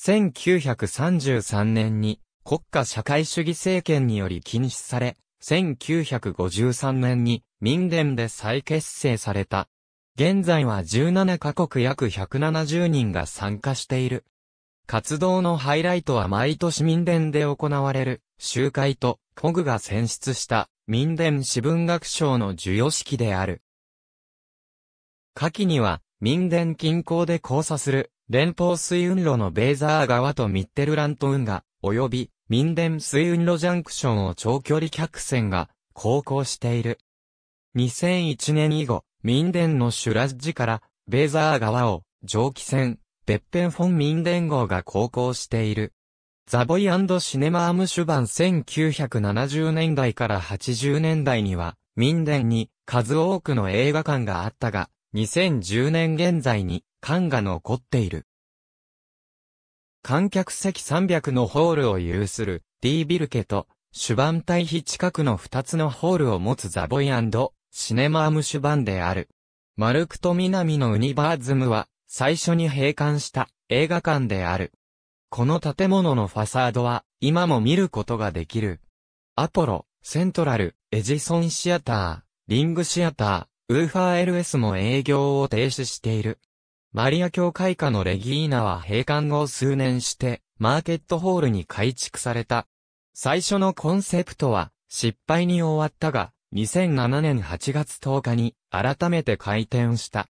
1933年に、国家社会主義政権により禁止され、1953年に民伝で再結成された。現在は17カ国約170人が参加している。活動のハイライトは毎年民伝で行われる集会と、コグが選出した民伝史文学賞の授与式である。下記には、民伝近郊で交差する連邦水運路のベーザー川とミッテルラント運河、及び民伝水運路ジャンクションを長距離客船が航行している。2001年以後、民伝のシュラッジからベーザー川を蒸気船、ペン・フォン民連合が航行している。ザボイシネマアムシュバン1970年代から80年代には、民連に数多くの映画館があったが、2010年現在に館が残っている。観客席300のホールを有する D ビルケと、バン対比近くの2つのホールを持つザボイシネマアムシュバンである。マルクと南のウニバーズムは、最初に閉館した映画館である。この建物のファサードは今も見ることができる。アポロ、セントラル、エジソンシアター、リングシアター、ウーファー LS も営業を停止している。マリア教会下のレギーナは閉館後数年して、マーケットホールに改築された。最初のコンセプトは、失敗に終わったが、2007年8月10日に改めて開店した。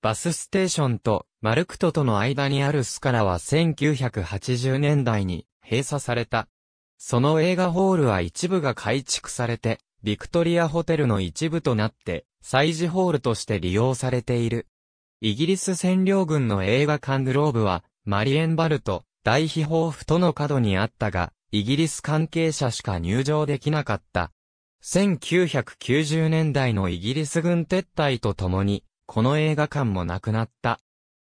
バスステーションとマルクトとの間にあるスカラは1980年代に閉鎖された。その映画ホールは一部が改築されて、ビクトリアホテルの一部となって、祭事ホールとして利用されている。イギリス占領軍の映画館グローブは、マリエンバルト、大秘宝府との角にあったが、イギリス関係者しか入場できなかった。1990年代のイギリス軍撤退とともに、この映画館もなくなった。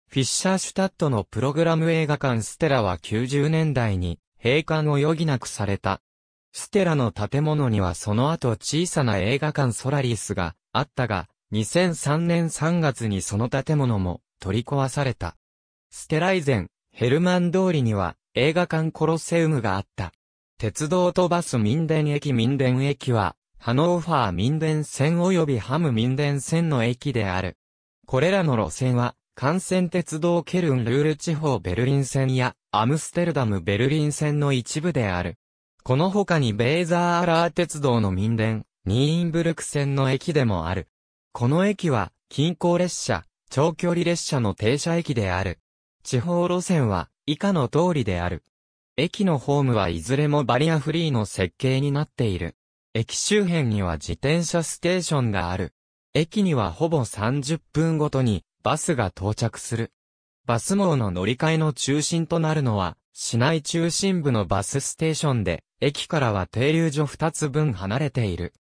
フィッシャーシュタットのプログラム映画館ステラは90年代に閉館を余儀なくされた。ステラの建物にはその後小さな映画館ソラリスがあったが、2003年3月にその建物も取り壊された。ステライゼン、ヘルマン通りには映画館コロセウムがあった。鉄道とバス民電駅民電駅は、ハノーファー民電線及びハム民電線の駅である。これらの路線は、幹線鉄道ケルンルール地方ベルリン線やアムステルダムベルリン線の一部である。この他にベーザーアラー鉄道の民電、ニーンブルク線の駅でもある。この駅は、近郊列車、長距離列車の停車駅である。地方路線は、以下の通りである。駅のホームはいずれもバリアフリーの設計になっている。駅周辺には自転車ステーションがある。駅にはほぼ30分ごとにバスが到着する。バス網の乗り換えの中心となるのは、市内中心部のバスステーションで、駅からは停留所2つ分離れている。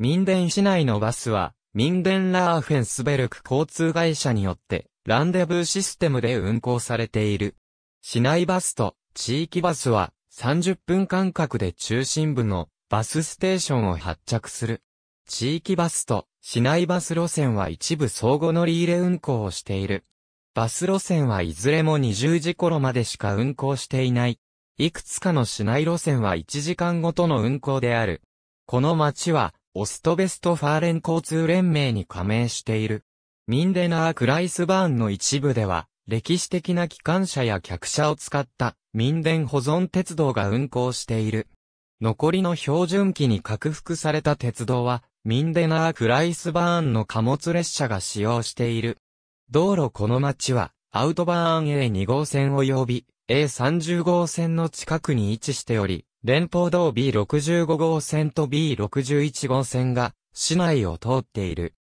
民電市内のバスは、民電ラーフェンスベルク交通会社によって、ランデブーシステムで運行されている。市内バスと地域バスは30分間隔で中心部のバスステーションを発着する。地域バスと市内バス路線は一部相互乗り入れ運行をしている。バス路線はいずれも20時頃までしか運行していない。いくつかの市内路線は1時間ごとの運行である。この町は、オストベストファーレン交通連盟に加盟している。ミンデナー・クライスバーンの一部では、歴史的な機関車や客車を使った民電保存鉄道が運行している。残りの標準機に拡幅された鉄道は、ミンデナー・クライスバーンの貨物列車が使用している。道路この町は、アウトバーン A2 号線及び A30 号線の近くに位置しており、連邦道 B65 号線と B61 号線が市内を通っている。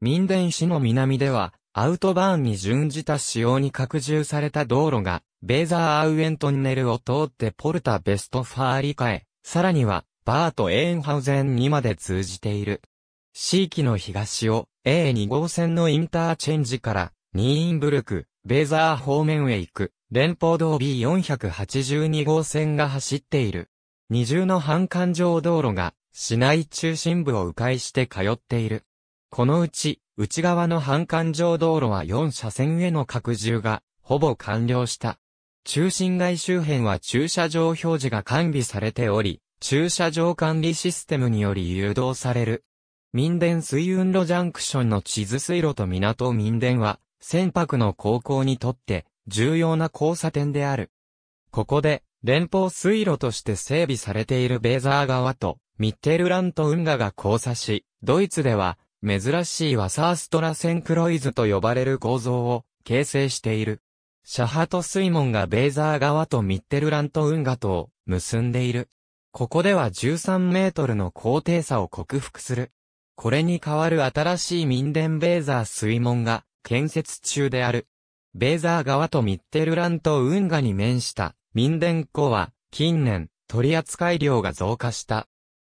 民電市の南では、アウトバーンに準じた仕様に拡充された道路が、ベーザーアウエントンネルを通ってポルタベストファーリカへ、さらには、バーとエーンハウゼンにまで通じている。地域の東を A2 号線のインターチェンジからニーンブルク、ベーザー方面へ行く連邦道 B482 号線が走っている。二重の半環状道路が市内中心部を迂回して通っている。このうち内側の半環状道路は4車線への拡充がほぼ完了した。中心街周辺は駐車場表示が完備されており、駐車場管理システムにより誘導される。民電水運路ジャンクションの地図水路と港民電は、船舶の航行にとって重要な交差点である。ここで、連邦水路として整備されているベーザー川と、ミッテルラント運河が交差し、ドイツでは、珍しいワサーストラセンクロイズと呼ばれる構造を形成している。シャハト水門がベーザー川とミッテルラント運河とを結んでいる。ここでは13メートルの高低差を克服する。これに代わる新しい民電ベーザー水門が建設中である。ベーザー川とミッテルラント運河に面した民電デ湖は近年取扱量が増加した。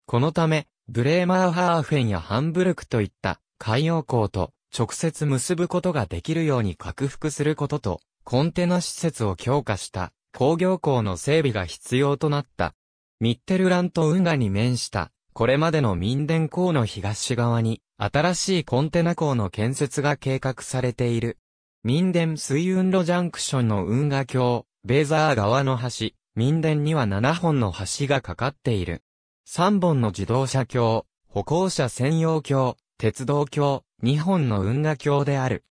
このため、ブレーマーハーフェンやハンブルクといった海洋港と直接結ぶことができるように克服することと、コンテナ施設を強化した工業港の整備が必要となった。ミッテルラント運河に面した、これまでの民伝港の東側に、新しいコンテナ港の建設が計画されている。民伝水運路ジャンクションの運河橋、ベーザー側の橋、民伝には7本の橋がかかっている。3本の自動車橋、歩行者専用橋、鉄道橋、2本の運河橋である。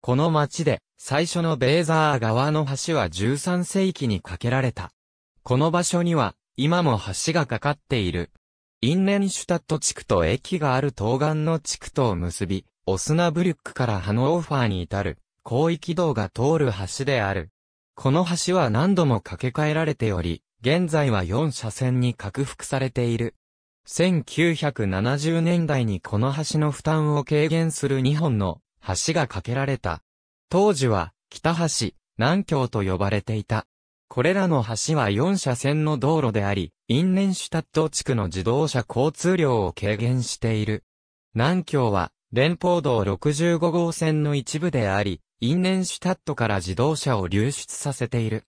この町で、最初のベーザー川の橋は13世紀に架けられた。この場所には、今も橋がかかっている。インネンシュタット地区と駅がある東岸の地区とを結び、オスナブリュックからハノーファーに至る、広域道が通る橋である。この橋は何度も架け替えられており、現在は4車線に拡幅されている。1970年代にこの橋の負担を軽減する2本の橋が架けられた。当時は北橋、南京と呼ばれていた。これらの橋は4車線の道路であり、インネンシュタット地区の自動車交通量を軽減している。南京は、連邦道65号線の一部であり、インネンシュタットから自動車を流出させている。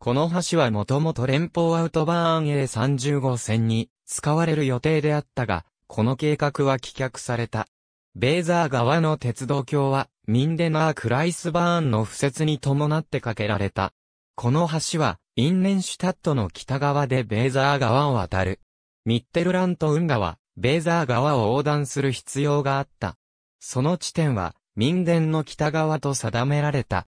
この橋はもともと連邦アウトバーン A30 号線に使われる予定であったが、この計画は棄却された。ベーザー側の鉄道橋は、ミンデナー・クライスバーンの付設に伴って架けられた。この橋は、インネンシュタットの北側でベーザー川を渡る。ミッテルラント運河は、ベーザー川を横断する必要があった。その地点は、民伝の北側と定められた。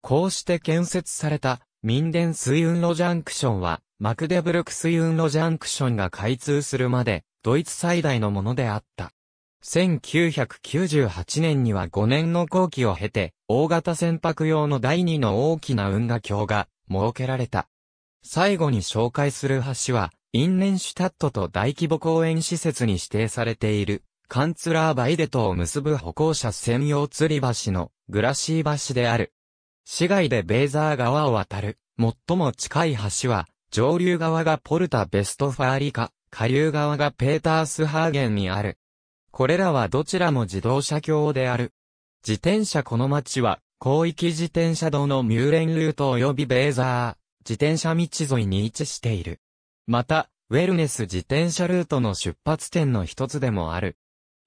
こうして建設された、民伝水運路ジャンクションは、マクデブルク水運路ジャンクションが開通するまで、ドイツ最大のものであった。1998年には5年の後期を経て、大型船舶用の第2の大きな運河橋が設けられた。最後に紹介する橋は、インネンシュタットと大規模公園施設に指定されている、カンツラーバイデトを結ぶ歩行者専用吊り橋のグラシー橋である。市外でベーザー川を渡る、最も近い橋は、上流側がポルタ・ベストファーリカ、下流側がペータースハーゲンにある、これらはどちらも自動車橋である。自転車この町は、広域自転車道のミューレンルート及びベーザー、自転車道沿いに位置している。また、ウェルネス自転車ルートの出発点の一つでもある。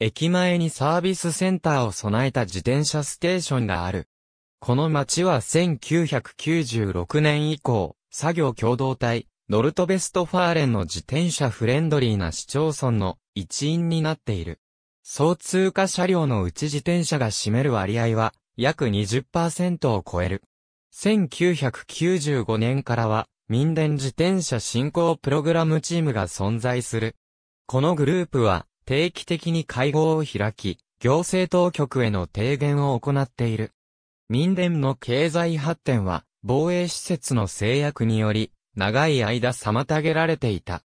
駅前にサービスセンターを備えた自転車ステーションがある。この町は1996年以降、作業共同体、ノルトベストファーレンの自転車フレンドリーな市町村の一員になっている。総通過車両のうち自転車が占める割合は約20%を超える。1995年からは民電自転車振興プログラムチームが存在する。このグループは定期的に会合を開き、行政当局への提言を行っている。民電の経済発展は防衛施設の制約により長い間妨げられていた。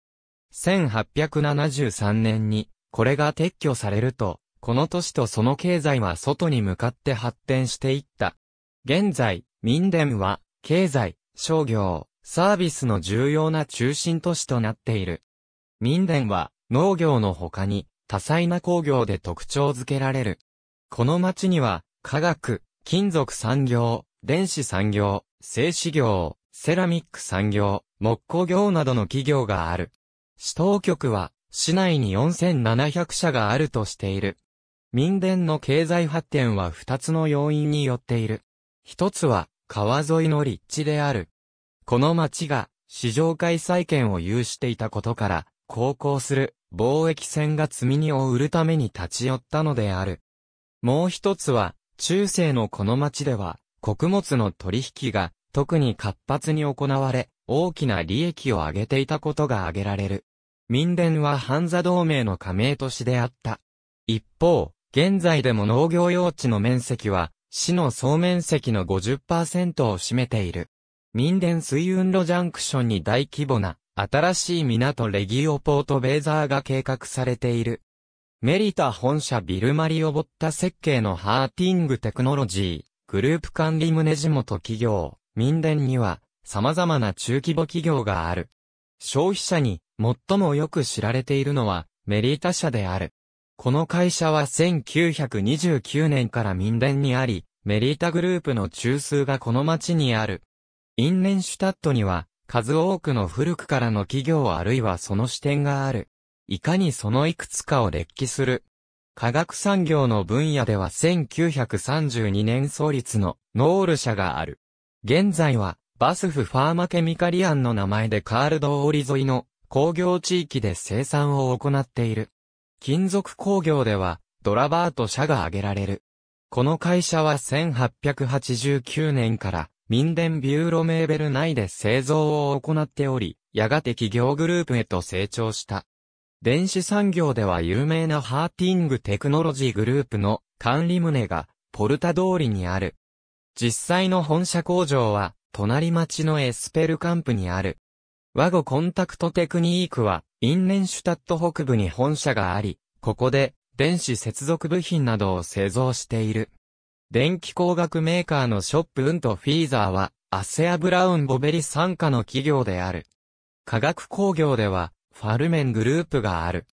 1873年にこれが撤去されると、この都市とその経済は外に向かって発展していった。現在、民伝は、経済、商業、サービスの重要な中心都市となっている。民伝は、農業の他に、多彩な工業で特徴づけられる。この町には、化学、金属産業、電子産業、製紙業、セラミック産業、木工業などの企業がある。市当局は、市内に4700社があるとしている。民伝の経済発展は2つの要因によっている。一つは、川沿いの立地である。この町が、市場開催権を有していたことから、航行する貿易船が積み荷を売るために立ち寄ったのである。もう一つは、中世のこの町では、穀物の取引が特に活発に行われ、大きな利益を上げていたことが挙げられる。民伝はハンザ同盟の加盟都市であった。一方、現在でも農業用地の面積は、市の総面積の50%を占めている。民伝水運路ジャンクションに大規模な、新しい港レギオポートベーザーが計画されている。メリタ本社ビルマリオボッタ設計のハーティングテクノロジー、グループ管理胸地元企業、民伝には、様々な中規模企業がある。消費者に最もよく知られているのは、メリータ社である。この会社は1929年から民伝にあり、メリータグループの中枢がこの町にある。インレンシュタットには、数多くの古くからの企業あるいはその視点がある。いかにそのいくつかを列記する。科学産業の分野では1932年創立のノール社がある。現在は、バスフ・ファーマケミカリアンの名前でカールドーリ沿いの工業地域で生産を行っている。金属工業では、ドラバーと社が挙げられる。この会社は1889年から民ンビューロメーベル内で製造を行っており、やがて企業グループへと成長した。電子産業では有名なハーティングテクノロジーグループの管理棟がポルタ通りにある。実際の本社工場は隣町のエスペルカンプにある。和語コンタクトテクニークは、インネンシュタット北部に本社があり、ここで、電子接続部品などを製造している。電気工学メーカーのショップウントフィーザーは、アセア・ブラウン・ボベリ傘下の企業である。化学工業では、ファルメングループがある。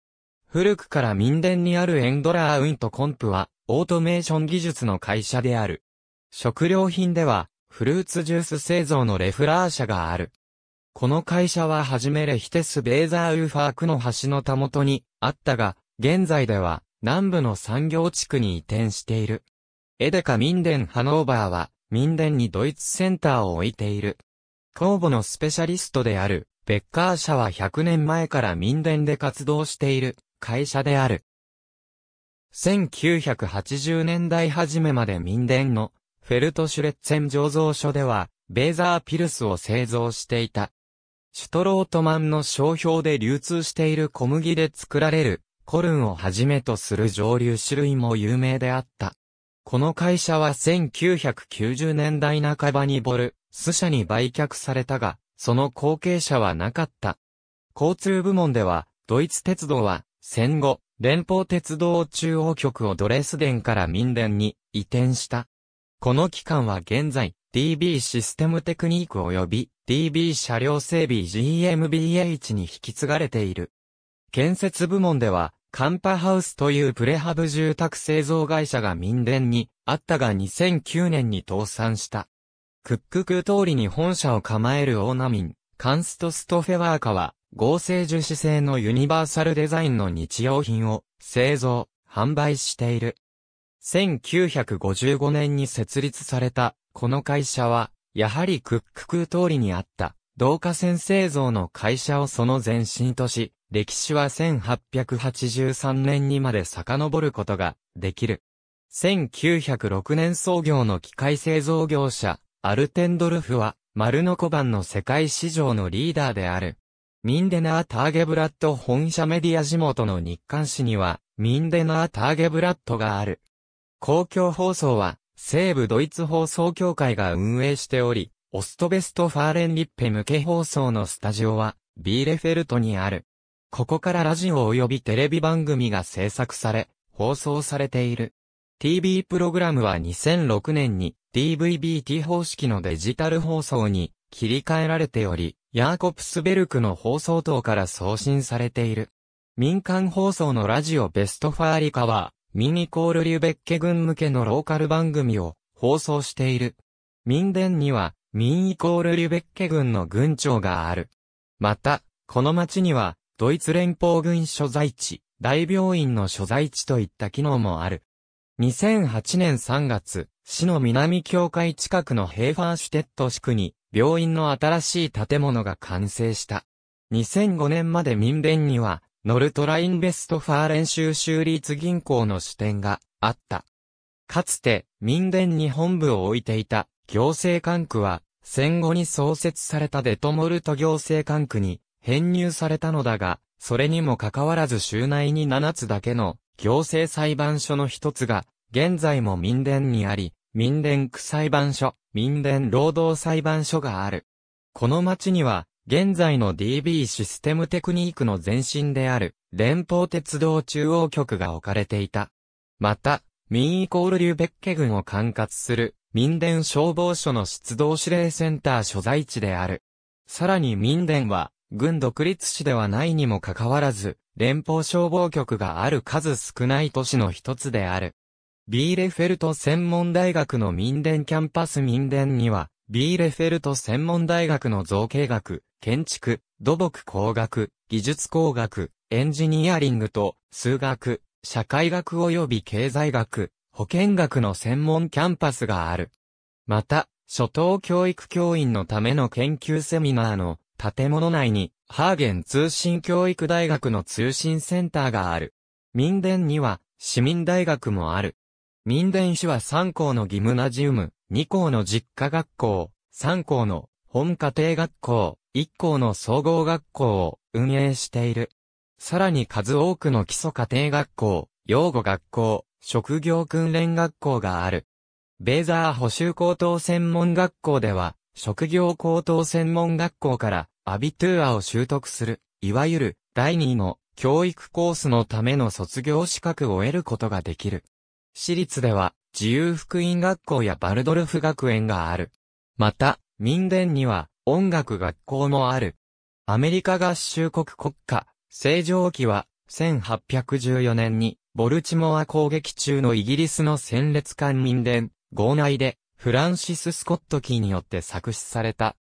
古くから民伝にあるエンドラーウントコンプは、オートメーション技術の会社である。食料品では、フルーツジュース製造のレフラー社がある。この会社ははじめレヒテスベーザーウーファークの橋のたもとにあったが、現在では南部の産業地区に移転している。エデカ・ミンデン・ハノーバーは、ミンデンにドイツセンターを置いている。公募のスペシャリストである、ベッカー社は100年前からミンデンで活動している会社である。1980年代初めまでミンデンのフェルトシュレッツェン醸造所ではベーザーピルスを製造していた。シュトロートマンの商標で流通している小麦で作られるコルンをはじめとする蒸留種類も有名であった。この会社は1990年代半ばにボル、ス社に売却されたが、その後継者はなかった。交通部門では、ドイツ鉄道は、戦後、連邦鉄道中央局をドレスデンから民電に移転した。この期間は現在、DB システムテクニック及び DB 車両整備 GMBH に引き継がれている。建設部門では、カンパハウスというプレハブ住宅製造会社が民電にあったが2009年に倒産した。クックク通りに本社を構えるオーナミン、カンストストフェワーカは合成樹脂製のユニバーサルデザインの日用品を製造、販売している。1955年に設立されたこの会社は、やはりクック空通りにあった、同化線製造の会社をその前身とし、歴史は1883年にまで遡ることができる。1906年創業の機械製造業者、アルテンドルフは、丸の小判の世界市場のリーダーである。ミンデナー・ターゲブラッド本社メディア地元の日刊誌には、ミンデナー・ターゲブラッドがある。公共放送は、西部ドイツ放送協会が運営しており、オストベストファーレンリッペ向け放送のスタジオは、ビーレフェルトにある。ここからラジオ及びテレビ番組が制作され、放送されている。TV プログラムは2006年に DVB-T 方式のデジタル放送に切り替えられており、ヤーコプスベルクの放送等から送信されている。民間放送のラジオベストファーリカは、ミニコールリュベッケ軍向けのローカル番組を放送している。民伝には、民イコールリュベッケ軍の軍長がある。また、この町には、ドイツ連邦軍所在地、大病院の所在地といった機能もある。2008年3月、市の南境界近くのヘーファーシュテット地区に、病院の新しい建物が完成した。2005年まで民伝には、ノルトラインベストファー練習州州立銀行の支店があった。かつて民電に本部を置いていた行政管区は戦後に創設されたデトモルト行政管区に編入されたのだが、それにもかかわらず州内に7つだけの行政裁判所の一つが、現在も民電にあり、民電区裁判所、民電労働裁判所がある。この町には、現在の DB システムテクニークの前身である、連邦鉄道中央局が置かれていた。また、民イコールリューベッケ軍を管轄する、民電消防署の出動指令センター所在地である。さらに民電は、軍独立市ではないにもかかわらず、連邦消防局がある数少ない都市の一つである。ビーレフェルト専門大学の民電キャンパス民電には、ビーレフェルト専門大学の造形学、建築、土木工学、技術工学、エンジニアリングと、数学、社会学及び経済学、保健学の専門キャンパスがある。また、初等教育教員のための研究セミナーの建物内に、ハーゲン通信教育大学の通信センターがある。民電には、市民大学もある。民電市は3校のギムナジウム、2校の実家学校、3校の本家庭学校、1校の総合学校を運営している。さらに数多くの基礎家庭学校、養護学校、職業訓練学校がある。ベーザー補修高等専門学校では、職業高等専門学校からアビトゥアを習得する、いわゆる第二の教育コースのための卒業資格を得ることができる。私立では自由福音学校やバルドルフ学園がある。また、民伝には音楽学校もある。アメリカ合衆国国家、正常期は、1814年に、ボルチモア攻撃中のイギリスの戦列艦民伝、号内で、フランシス・スコットキーによって作詞された。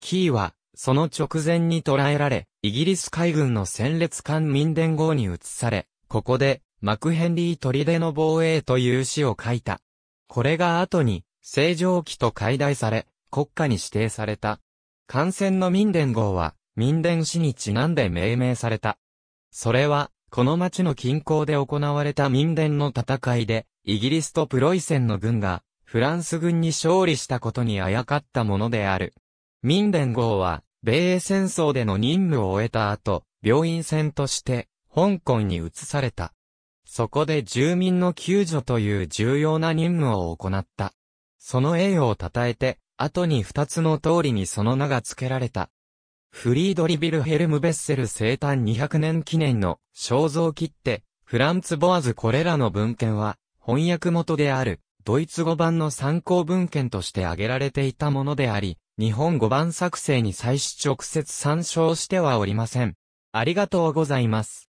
キーは、その直前に捕らえられ、イギリス海軍の戦列艦民伝号に移され、ここで、マクヘンリー砦の防衛という詩を書いた。これが後に、正常期と解題され、国家に指定された。艦船の民伝号は、民伝史にちなんで命名された。それは、この町の近郊で行われた民伝の戦いで、イギリスとプロイセンの軍が、フランス軍に勝利したことにあやかったものである。民伝号は、米英戦争での任務を終えた後、病院船として、香港に移された。そこで住民の救助という重要な任務を行った。その栄誉を称えて、後に二つの通りにその名が付けられた。フリードリビルヘルムベッセル生誕200年記念の肖像切手、フランツ・ボアズこれらの文献は、翻訳元である、ドイツ語版の参考文献として挙げられていたものであり、日本語版作成に際し直接参照してはおりません。ありがとうございます。